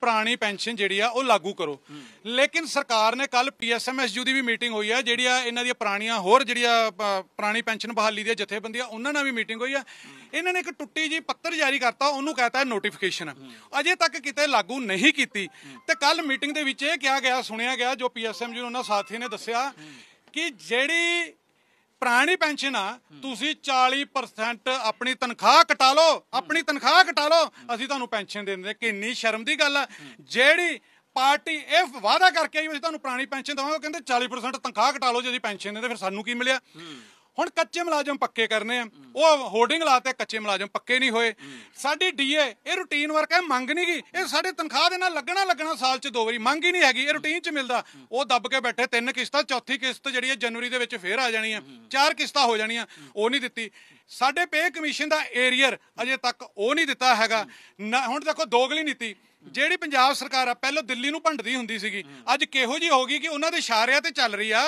ਪੁਰਾਣੀ ਪੈਨਸ਼ਨ ਜਿਹੜੀ ਆ ਉਹ ਲਾਗੂ ਕਰੋ ਲੇਕਿਨ ਸਰਕਾਰ ਨੇ ਕੱਲ ਪੀਐਸਐਮਐਸਯੂ ਦੀ ਵੀ ਮੀਟਿੰਗ ਹੋਈ ਆ ਜਿਹੜੀ ਆ ਇਹਨਾਂ ਦੀਆਂ ਪੁਰਾਣੀਆਂ ਹੋਰ ਜਿਹੜੀਆਂ ਪੁਰਾਣੀ ਪੈਨਸ਼ਨ ਬਹਾਲੀ ਦੀਆਂ ਜਥੇਬੰਦੀਆਂ ਉਹਨਾਂ ਨਾਲ ਵੀ ਮੀਟਿੰਗ ਹੋਈ ਆ ਇਹਨਾਂ ਨੇ ਇੱਕ ਟੁੱਟੀ ਜੀ ਪੱਤਰ ਜਾਰੀ ਕਰਤਾ ਉਹਨੂੰ ਕਹਤਾ ਨੋਟੀਫਿਕੇਸ਼ਨ ਅਜੇ ਤੱਕ ਕਿਤੇ ਲਾਗੂ ਨਹੀਂ ਕੀਤੀ ਤੇ ਕੱਲ ਮੀਟਿੰਗ ਦੇ ਵਿੱਚ ਇਹ ਕਿਹਾ ਗਿਆ ਸੁਣਿਆ ਗਿਆ ਜੋ ਪੀਐਸਐਮਯੂ ਉਹਨਾਂ ਸਾਥੀ ਨੇ ਦੱਸਿਆ ਕਿ ਜਿਹੜੀ ਪੁਰਾਣੀ ਪੈਨਸ਼ਨ ਆ ਤੁਸੀਂ 40% ਆਪਣੀ ਤਨਖਾਹ ਕਟਾ ਲਓ ਆਪਣੀ ਤਨਖਾਹ ਕਟਾ ਲਓ ਅਸੀਂ ਤੁਹਾਨੂੰ ਪੈਨਸ਼ਨ ਦੇ ਦਿੰਦੇ ਕਿੰਨੀ ਸ਼ਰਮ ਦੀ ਗੱਲ ਆ ਜਿਹੜੀ ਪਾਰਟੀ ਇਹ ਵਾਅਦਾ ਕਰਕੇ ਆਈ ਅਸੀਂ ਤੁਹਾਨੂੰ ਪੁਰਾਣੀ ਪੈਨਸ਼ਨ ਦਵਾਂਗੇ ਕਹਿੰਦੇ 40% ਤਨਖਾਹ ਘਟਾ ਲਓ ਜੇ ਅਸੀਂ ਪੈਨਸ਼ਨ ਦੇ ਫਿਰ ਸਾਨੂੰ ਕੀ ਮਿਲਿਆ ਹੁਣ ਕੱਚੇ ਮੁਲਾਜ਼ਮ ਪੱਕੇ ਕਰਨੇ ਆ ਉਹ ਹੋਰਡਿੰਗ ਲਾਤੇ ਕੱਚੇ ਮੁਲਾਜ਼ਮ ਪੱਕੇ ਨਹੀਂ ਹੋਏ ਸਾਡੀ ਡੀਏ ਇਹ ਰੁਟੀਨ ਵਰਕ ਹੈ ਮੰਗ ਨਹੀਂ ਗਈ ਇਹ ਸਾਡੇ ਤਨਖਾਹ ਦੇ ਨਾਲ ਲੱਗਣਾ ਲੱਗਣਾ ਸਾਲ 'ਚ ਦੋ ਵਾਰੀ ਮੰਗ ਹੀ ਨਹੀਂ ਹੈਗੀ ਇਹ ਰੁਟੀਨ 'ਚ ਮਿਲਦਾ ਉਹ ਦੱਬ ਕੇ ਬੈਠੇ ਤਿੰਨ ਕਿਸ਼ਤਾਂ ਚੌਥੀ ਕਿਸ਼ਤ ਜਿਹੜੀ ਹੈ ਜਨਵਰੀ ਦੇ ਵਿੱਚ ਫੇਰ ਆ ਜਾਣੀ ਹੈ ਚਾਰ ਕਿਸ਼ਤਾਂ ਹੋ ਜਾਣੀਆਂ ਉਹ ਨਹੀਂ ਦਿੱਤੀ ਸਾਡੇ ਪੇ ਕਮਿਸ਼ਨ ਦਾ ਏਰੀਅਰ ਅਜੇ ਤੱਕ ਉਹ ਨਹੀਂ ਦਿੱਤਾ ਹੈਗਾ ਹੁਣ ਦੇਖੋ ਦੋਗਲੀ ਨੀਤੀ ਜਿਹੜੀ ਪੰਜਾਬ ਸਰਕਾਰ ਆ ਪਹਿਲਾਂ ਦਿੱਲੀ ਨੂੰ ਭੰਡਦੀ ਹੁੰਦੀ ਸੀਗੀ ਅੱਜ ਕਿਹੋ ਜੀ ਹੋ ਗਈ ਕਿ ਉਹਨਾਂ ਦੇ ਇਸ਼ਾਰਿਆਂ ਤੇ ਚੱਲ ਰਹੀ ਆ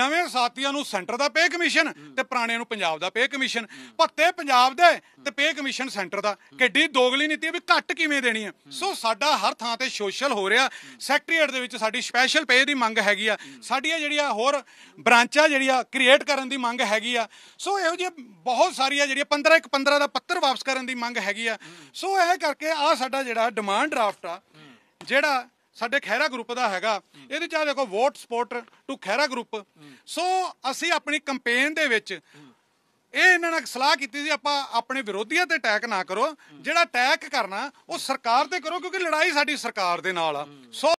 ਨਵੇਂ ਸਾਥੀਆਂ ਨੂੰ ਸੈਂਟਰ ਦਾ ਪੇ ਕਮਿਸ਼ਨ ਤੇ ਪੁਰਾਣਿਆਂ ਨੂੰ ਪੰਜਾਬ ਦਾ ਪੇ ਕਮਿਸ਼ਨ ਭੱਤੇ ਪੰਜਾਬ ਦੇ ਤੇ ਪੇ ਕਮਿਸ਼ਨ ਸੈਂਟਰ ਦਾ ਕਿੱਡੀ ਦੋਗਲੀ ਨੀਤੀ ਹੈ ਵੀ ਘੱਟ ਕਿਵੇਂ ਦੇਣੀ ਹੈ ਸੋ ਸਾਡਾ ਹਰ ਥਾਂ ਤੇ ਸੋਸ਼ਲ ਹੋ ਰਿਹਾ ਸੈਕਟਰੀਏਟ ਦੇ ਵਿੱਚ ਸਾਡੀ ਸਪੈਸ਼ਲ ਪੇ ਦੀ ਮੰਗ ਹੈਗੀ ਆ ਸਾਡੀਆਂ ਜਿਹੜੀਆਂ ਹੋਰ ਬ੍ਰਾਂਚਾਂ ਜਿਹੜੀਆਂ ਕ੍ਰੀਏਟ ਕਰਨ ਦੀ ਮੰਗ ਹੈਗੀ ਆ ਸੋ ਇਹੋ ਜਿਹੇ ਬਹੁਤ ਸਾਰੀਆਂ ਜਿਹੜੀਆਂ 15 ਇੱਕ 15 ਦਾ ਪੱਤਰ ਵਾਪਸ ਕਰਨ ਦੀ ਮੰਗ ਹੈਗੀ ਆ ਸੋ ਇਹ ਕਰਕੇ ਆ ਸਾਡਾ ਜਿਹੜਾ ਡਿਮਾਂਡ ਡਰਾਫਟ ਆ ਜਿਹੜਾ ਸਾਡੇ ਖੈਰਾ ਗਰੁੱਪ ਦਾ ਹੈਗਾ ਇਹਦੇ ਚਾਹ ਦੇਖੋ vote support to Khaira group so ਅਸੀਂ ਆਪਣੀ ਕੈਂਪੇਨ ਦੇ ਵਿੱਚ ਇਹ ਇਹਨਾਂ ਨਾਲ ਸਲਾਹ ਕੀਤੀ ਸੀ ਆਪਾਂ ਆਪਣੇ ਵਿਰੋਧੀਆਂ ਤੇ ਅਟੈਕ ਨਾ ਕਰੋ ਜਿਹੜਾ ਅਟੈਕ ਕਰਨਾ ਉਹ ਸਰਕਾਰ ਤੇ ਕਰੋ ਕਿਉਂਕਿ ਲੜਾਈ ਸਾਡੀ ਸਰਕਾਰ ਦੇ ਨਾਲ ਆ ਸੋ